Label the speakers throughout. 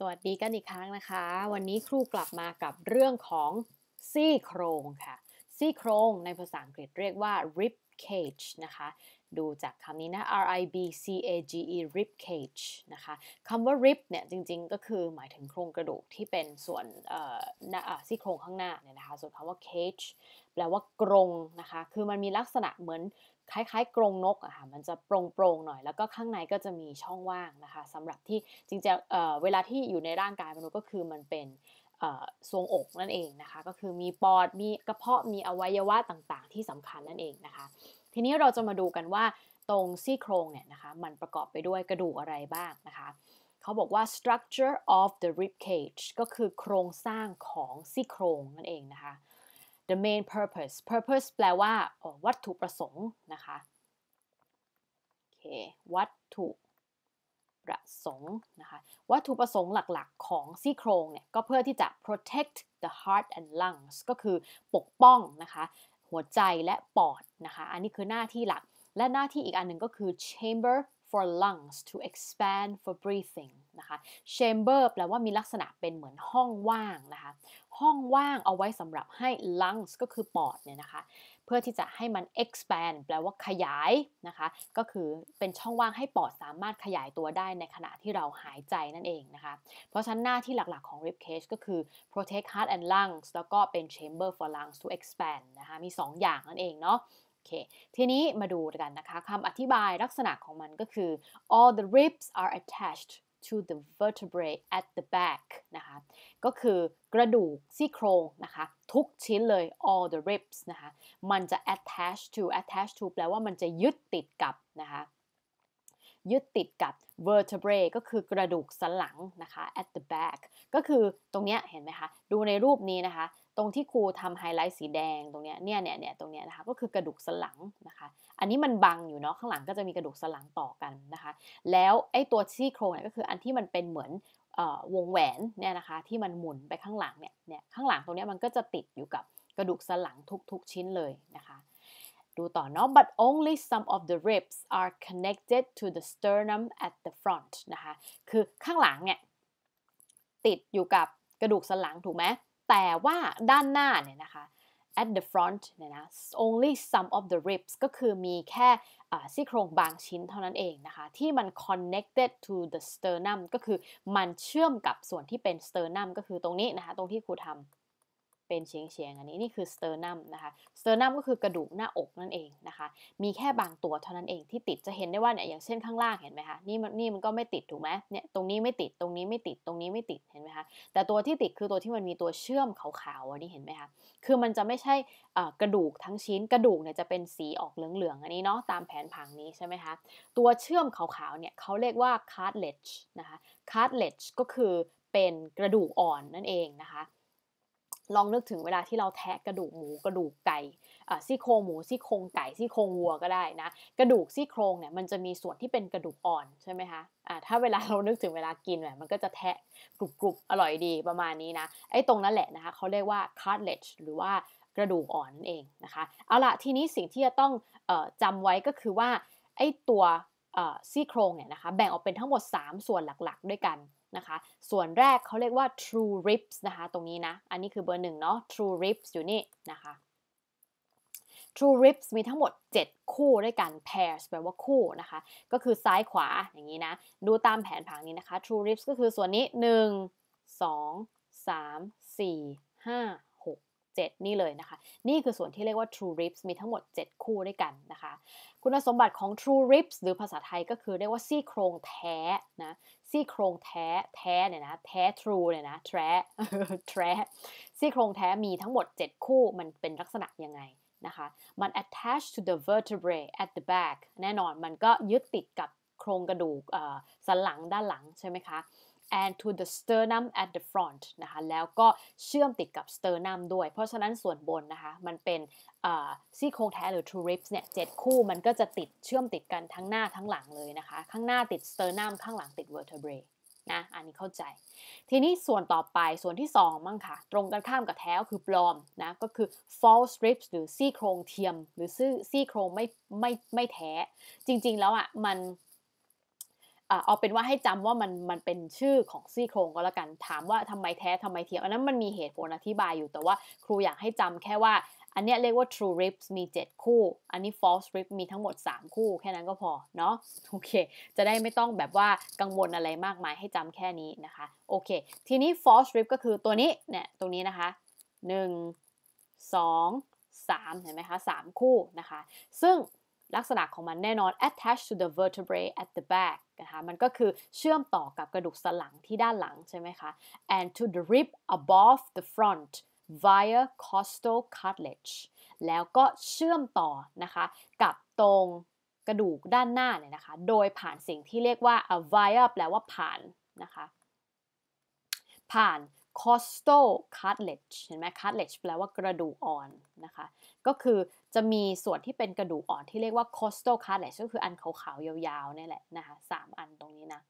Speaker 1: สวัสดีกันอีกครั้งนะคะ วันนี้ครูกลับมากับเรื่องของ ซี่โครงค่ะ ซี่โครงในภาษาอังกฤษเรียกว่า rib cage นะคะดูจากคำนี้นะ R I B C A G E rib cage นะคะคำว่า rib เนี่ยจริงๆก็คือหมายถึงโครงกระดูกที่เป็นส่วนซี่โครงข้างหน้าเนี่ยนะคะ ส่วนคำว่า cage แปลว่ากรงนะคะ คือมันมีลักษณะเหมือนคล้ายๆ กรงนกอะค่ะ มันจะโปร่งๆหน่อย แล้วก็ข้างในก็จะมีช่องว่างนะคะสำหรับที่จริงๆเเวลาที่อยู่ในร่างกายมนุษย์ก็คือมันเป็นทรวงอกนั่นเองนะคะ ก็คือมีปอด มีกระเพาะ มีอวัยวะต่างๆ ที่สำคัญนั่นเองนะคะทีนี้เราจะมาดูกันว่าตรงซี่โครงเนี่ยนะคะมันประกอบไปด้วยกระดูกอะไรบ้างนะคะเขาบอกว่า structure of the rib cage ก็คือโครงสร้างของซี่โครงนั่นเองนะคะ the main purpose purpose แปลว่าวัตถุประสงค์นะคะโอเควัตถุประสงค์นะคะวัตถุประสงค์หลักๆของซี่โครงเนี่ยก็เพื่อที่จะ protect the heart and lungs ก็คือปกป้องนะคะหัวใจและปอดนะคะ อันนี้คือหน้าที่หลัก และหน้าที่อีกอันหนึ่งก็คือ chamber for lungs to expand for breathing นะคะ chamber แปลว่ามีลักษณะเป็นเหมือนห้องว่างนะคะ ห้องว่างเอาไว้สำหรับให้ lungs ก็คือปอดเนี่ยนะคะเพื่อที่จะให้มัน expand แปลว่าขยายนะคะ ก็คือเป็นช่องว่างให้ปอดสามารถขยายตัวได้ในขณะที่เราหายใจนั่นเองนะคะ เพราะฉะนั้นหน้าที่หลักๆของ rib cage ก็คือ protect heart and lungs แล้วก็เป็น chamber for lungs to expand นะคะ มี 2ออย่างนั่นเองเนาะคทีนี้มาดูกันนะคะ คำอธิบายลักษณะของมันก็คือ all the ribs are attached to the vertebrae at the back นะคะ ก็คือกระดูกซี่โครงนะคะ ทุกชิ้นเลย all the ribs นะคะ มันจะ attach to attach to แปลว่ามันจะยึดติดกับนะคะยึดติดกับ vertebrae ก็คือกระดูกสันหลังนะคะ at the back ก็คือตรงเนี้ยเห็นไหมคะ ดูในรูปนี้นะคะตรงที่ครูทำไฮไลท์สีแดง ตรงเนี้ยเนี่ยเนี่ยตรงเนี้ยนะคะก็คือกระดูกสันหลังนะคะอันนี้มันบังอยู่เนาะ ข้างหลังก็จะมีกระดูกสันหลังต่อกันนะคะ แล้วไอ้ตัวซี่โครงเนี่ยก็คืออันที่มันเป็นเหมือนวงแหวนเนี่ยนะคะที่มันหมุนไปข้างหลังเนี่ยเนี่ย ข้างหลังตรงเนี้ยมันก็จะติดอยู่กับกระดูกสันหลังทุกๆชิ้นเลยนะคะ ดูต่อเนาะ but only some of the ribs are connected to the sternum at the front นะคะคือข้างหลังเนี่ยติดอยู่กับกระดูกสันหลังถูกไหมแต่ว่าด้านหน้าเนี่ยนะคะ at the front เนี่ยนะ only some of the ribs ก็คือมีแค่ซี่โครงบางชิ้นเท่านั้นเองนะคะ ที่มัน connected to the sternum ก็คือมันเชื่อมกับส่วนที่เป็น sternum ก็คือตรงนี้นะคะ ตรงที่ครูทำเป็นเฉียงเฉียงอันนี้นี่คือสเตอร์นัมนะคะสเตอร์นัมก็คือกระดูกหน้าอกนั่นเองนะคะมีแค่บางตัวเท่านั้นเองที่ติดจะเห็นได้ว่าเนี่ยอย่างเช่นข้างล่างเห็นไหมคะนี่มันนี่มันก็ไม่ติดถูกไหมเนี่ยตรงนี้ไม่ติดตรงนี้ไม่ติดตรงนี้ไม่ติดเห็นไหมคะแต่ตัวที่ติดคือตัวที่มันมีตัวเชื่อมขาวๆอันนี้เห็นไหมคะคือมันจะไม่ใช่กระดูกทั้งชิ้นกระดูกเนี่ยจะเป็นสีออกเหลืองๆอันนี้เนาะตามแผนผังนี้ใช่ไหมคะตัวเชื่อมขาวๆเนี่ยเขาเรียกว่า cartilage นะคะ cartilage ก็คือเป็นกระดูกอ่อนนั่นเองนะคะลองนึกถึงเวลาที่เราแทะกระดูกหมูกระดูกไก่ซี่โครงหมูซี่โครงไก่ซี่โครงวัวก็ได้นะกระดูกซี่โครงเนี่ยมันจะมีส่วนที่เป็นกระดูกอ่อนใช่ไหมคะะถ้าเวลาเรานึกถึงเวลากินเนี่ยมันก็จะแทะกรุบกรุบอร่อยดีประมาณนี้นะไอ้ตรงนั้นแหละนะคะเขาเรียกว่า cartilage หรือว่ากระดูกอ่อนนั่นเองนะคะเอาละทีนี้สิ่งที่จะต้องออจำไว้ก็คือว่าไอ้ตัวซี่โครงเนี่ยนะคะแบ่งออกเป็นทั้งหมด 3 ส่วนหลักๆ ด้วยกันนะคะ ส่วนแรกเขาเรียกว่า true ribs นะคะ ตรงนี้นะ อันนี้คือเบอร์หนึ่งเนาะ true ribs อยู่นี่นะคะ true ribs มีทั้งหมด 7 คู่ด้วยกัน pairs แปลว่าคู่นะคะ ก็คือซ้ายขวาอย่างนี้นะ ดูตามแผนผังนี้นะคะ true ribs ก็คือส่วนนี้ 1 2 3 4 5 7นี่ เลย นะคะ นี่คือส่วนที่เรียกว่า True Ribs มีทั้งหมด 7 คู่ด้วยกันนะคะ คุณสมบัติของ True Ribs หรือภาษาไทยก็คือเรียกว่าซี่โครงแท้ นะ ซี่โครงแท้แท้เนี่ยนะ แท้ True เนี่ยนะ แท้แท้ ซี่โครงแท้มีทั้งหมด 7 คู่ มันเป็นลักษณะยังไงนะคะ มัน attached to the vertebrae at the back แน่นอน มันก็ยึดติดกับโครงกระดูกสันหลังด้านหลังใช่ไหมคะ and to the sternum at the front นะคะ แล้วก็เชื่อมติดกับ sternum ด้วย เพราะฉะนั้นส่วนบนนะคะ มันเป็นซี่โครงแท้หรือ two ribs เนี่ยเจ็ดคู่มันก็จะติดเชื่อมติดกันทั้งหน้าทั้งหลังเลยนะคะ ข้างหน้าติด sternum ข้างหลังติด vertebrae นะ อันนี้เข้าใจ ทีนี้ส่วนต่อไปส่วนที่2มั้งค่ะ ตรงกันข้ามกับแท้คือปลอมนะ ก็คือ false ribs หรือซี่โครงเทียม หรือซี่ซี่โครงไม่ไม่ไม่แท้ จริง ๆ แล้วอะ่ะมันเอาเป็นว่าให้จำว่ามันมันเป็นชื่อของซี่โครง ก็แล้วกัน ถามว่า ทำไมแท้ทำไมเทียมอันนั้นมันมีเหตุผลอธิบายอยู่แต่ว่าครูอยากให้จำแค่ว่า อันนี้เรียกว่า true ribs มี 7 คู่ อันนี้ false ribs มีทั้งหมด 3 คู่ แค่นั้นก็พอเนาะโอเค จะได้ไม่ต้องแบบว่ากังวลอะไรมากมายให้จำแค่นี้นะคะโอเคทีนี้ false rib s ก็คือตัวนี้เนี่ยตรงนี้นะคะ 1 2 3เห็นไหมคะ3คู่นะคะ ซึ่งลักษณะของมันแน่นอน attached to the vertebrae at the back นะคะมันก็คือเชื่อมต่อกับกระดูกสันหลังที่ด้านหลังใช่ไหมคะ and to the rib above the front via costal cartilage แล้วก็เชื่อมต่อนะคะกับตรงกระดูกด้านหน้าเนี่ยนะคะ โดยผ่านสิ่งที่เรียกว่า a via แปลว่าผ่านนะคะผ่าน costal cartilage เห็นไหม cartilage แปลว่ากระดูกอ่อนนะคะ ก็คือจะมีส่วนที่เป็นกระดูกอ่อน ที่เรียกว่า costal cartilage ก็คืออันขาวๆยาวๆ นี่แหละนะคะสามอันตรงนี้นะ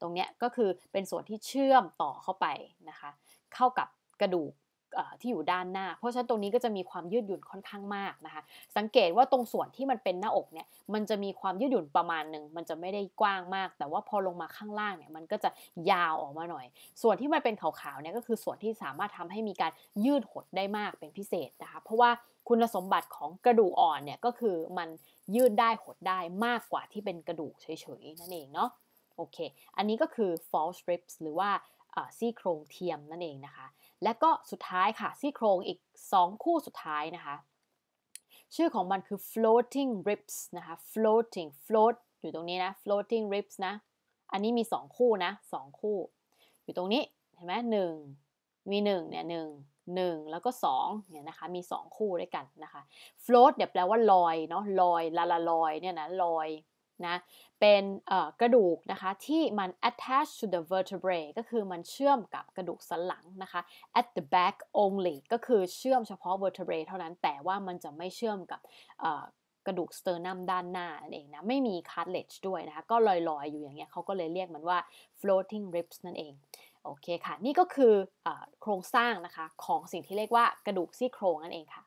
Speaker 1: ตรงเนี้ยก็คือเป็นส่วนที่เชื่อมต่อเข้าไปนะคะเข้ากับกระดูกที่อยู่ด้านหน้า เพราะฉะนั้นตรงนี้ก็จะมีความยืดหยุ่นค่อนข้างมากนะคะ สังเกตว่าตรงส่วนที่มันเป็นหน้าอกเนี่ย มันจะมีความยืดหยุ่นประมาณหนึ่ง มันจะไม่ได้กว้างมาก แต่ว่าพอลงมาข้างล่างเนี่ย มันก็จะยาวออกมาหน่อย ส่วนที่มันเป็นขาวๆเนี่ย ก็คือส่วนที่สามารถทำให้มีการยืดหดได้มากเป็นพิเศษนะคะ เพราะว่าคุณสมบัติของกระดูกอ่อนเนี่ยก็คือมันยืดได้หดได้มากกว่าที่เป็นกระดูกเฉยๆนั่นเองเนาะ โอเค อันนี้ก็คือ false ribs หรือว่าซี่โครงเทียมนั่นเองนะคะและก็สุดท้ายค่ะซี่โครงอีก 2 คู่สุดท้ายนะคะ ชื่อของมันคือ floating ribs นะคะ floating float อยู่ตรงนี้นะ floating ribs นะอันนี้มี 2 คู่นะ 2 คู่ อยู่ตรงนี้เห็นไหมหนึ่งมี1เนี่ยหนึ่งหนึ่งแล้วก็2เนี่ยนะคะ มี 2 คู่ด้วยกันนะคะ float เดี่ยแปลว่าลอยเนาะลอยลาลาลอยเนี่ยนะลอยนะเป็นกระดูกนะคะที่มัน attached to the vertebrae ก็คือมันเชื่อมกับกระดูกสันหลังนะคะ at the back only ก็คือเชื่อมเฉพาะ vertebrae เท่านั้นแต่ว่ามันจะไม่เชื่อมกับกระดูกสเตอร์นัมด้านหน้านั่นเองนะไม่มี cartilage ด้วยนะคะ ก็ลอยๆอยู่อย่างเงี้ยเขาก็เลยเรียกมันว่า floating ribs นั่นเอง โอเคค่ะ นี่ก็คืออโครงสร้างนะคะ ของสิ่งที่เรียกว่ากระดูกซี่โครงนั่นเองค่ะ